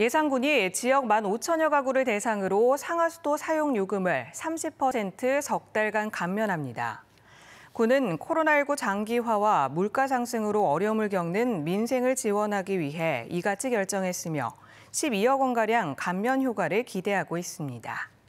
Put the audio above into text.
예상군이 지역 1만 5천여 가구를 대상으로 상하수도 사용 요금을 30%석 달간 감면합니다. 군은 코로나19 장기화와 물가 상승으로 어려움을 겪는 민생을 지원하기 위해 이같이 결정했으며 12억 원가량 감면 효과를 기대하고 있습니다.